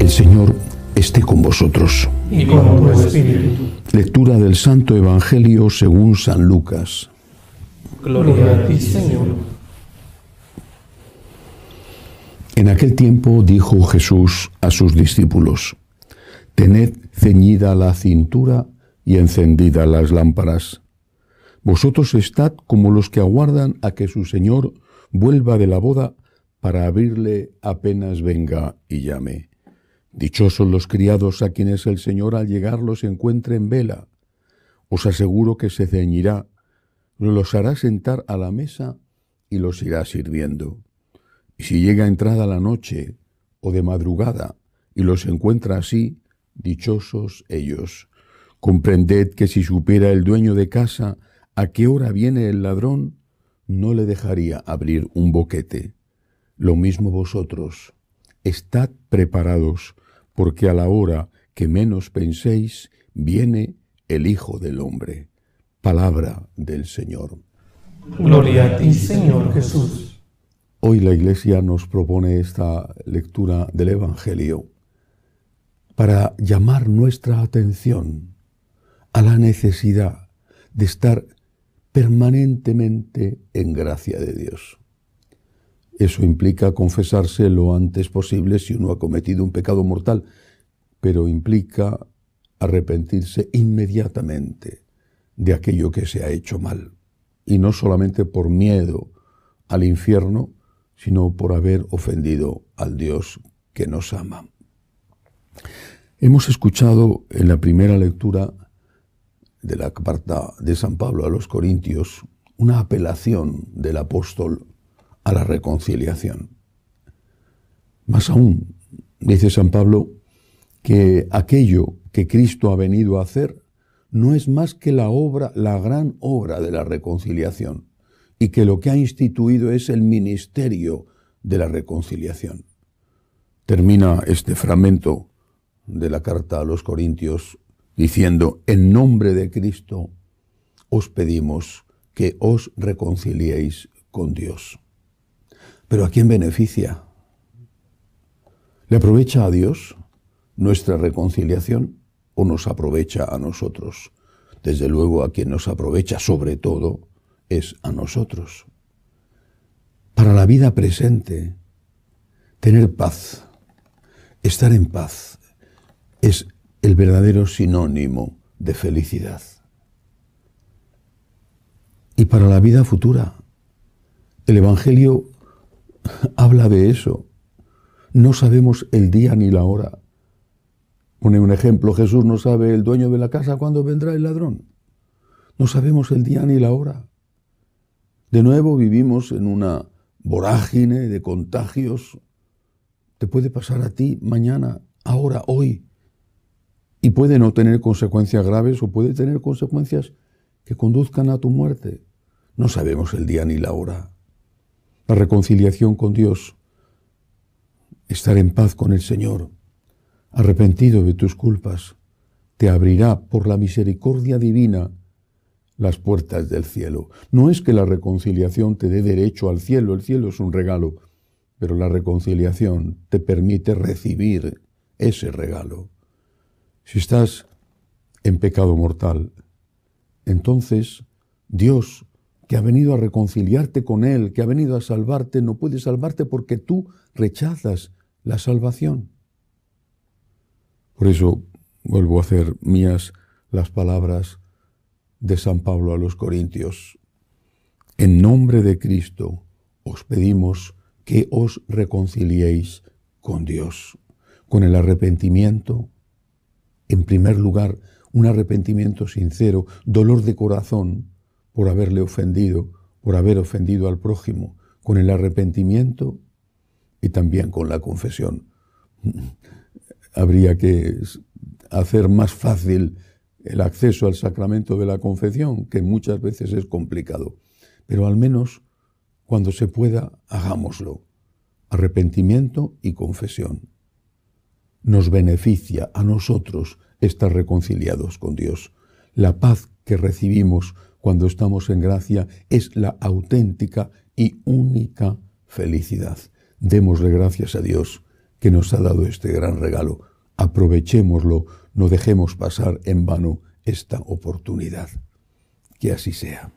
El Señor esté con vosotros. Y con tu espíritu. Lectura del Santo Evangelio según San Lucas. Gloria a ti, Señor. En aquel tiempo dijo Jesús a sus discípulos, Tened ceñida la cintura y encendidas las lámparas. Vosotros estad como los que aguardan a que su Señor vuelva de la boda para abrirle apenas venga y llame. Dichosos los criados a quienes el Señor al llegar los encuentre en vela. Os aseguro que se ceñirá, los hará sentar a la mesa y los irá sirviendo. Y si llega entrada la noche o de madrugada y los encuentra así, dichosos ellos. Comprended que si supiera el dueño de casa a qué hora viene el ladrón, no le dejaría abrir un boquete. Lo mismo vosotros. Estad preparados, porque a la hora que menos penséis viene el Hijo del Hombre. Palabra del Señor. Gloria a ti, Señor Jesús. Hoy la Iglesia nos propone esta lectura del Evangelio para llamar nuestra atención a la necesidad de estar permanentemente en gracia de Dios. Eso implica confesarse lo antes posible si uno ha cometido un pecado mortal, pero implica arrepentirse inmediatamente de aquello que se ha hecho mal. Y no solamente por miedo al infierno, sino por haber ofendido al Dios que nos ama. Hemos escuchado en la primera lectura de la carta de San Pablo a los Corintios una apelación del apóstol a la reconciliación. Más aún, dice San Pablo, que aquello que Cristo ha venido a hacer no es más que la obra, la gran obra de la reconciliación, y que lo que ha instituido es el ministerio de la reconciliación. Termina este fragmento de la carta a los Corintios diciendo, en nombre de Cristo os pedimos que os reconciliéis con Dios. Pero ¿a quién beneficia? ¿Le aprovecha a Dios nuestra reconciliación o nos aprovecha a nosotros? Desde luego a quien nos aprovecha sobre todo es a nosotros. Para la vida presente, tener paz, estar en paz, es el verdadero sinónimo de felicidad. Y para la vida futura, el Evangelio habla de eso. No sabemos el día ni la hora. Pone un ejemplo, Jesús no sabe el dueño de la casa cuándo vendrá el ladrón. No sabemos el día ni la hora. De nuevo vivimos en una vorágine de contagios. Te puede pasar a ti mañana, ahora, hoy. Y puede no tener consecuencias graves o puede tener consecuencias que conduzcan a tu muerte. No sabemos el día ni la hora la reconciliación con Dios, estar en paz con el Señor, arrepentido de tus culpas, te abrirá por la misericordia divina las puertas del cielo. No es que la reconciliación te dé derecho al cielo, el cielo es un regalo, pero la reconciliación te permite recibir ese regalo. Si estás en pecado mortal, entonces Dios que ha venido a reconciliarte con Él, que ha venido a salvarte, no puede salvarte porque tú rechazas la salvación. Por eso vuelvo a hacer mías las palabras de San Pablo a los Corintios. En nombre de Cristo os pedimos que os reconciliéis con Dios, con el arrepentimiento, en primer lugar, un arrepentimiento sincero, dolor de corazón, por haberle ofendido, por haber ofendido al prójimo, con el arrepentimiento y también con la confesión. Habría que hacer más fácil el acceso al sacramento de la confesión, que muchas veces es complicado. Pero al menos, cuando se pueda, hagámoslo. Arrepentimiento y confesión. Nos beneficia a nosotros estar reconciliados con Dios. La paz que recibimos cuando estamos en gracia es la auténtica y única felicidad. Démosle gracias a Dios que nos ha dado este gran regalo. Aprovechémoslo, no dejemos pasar en vano esta oportunidad. Que así sea.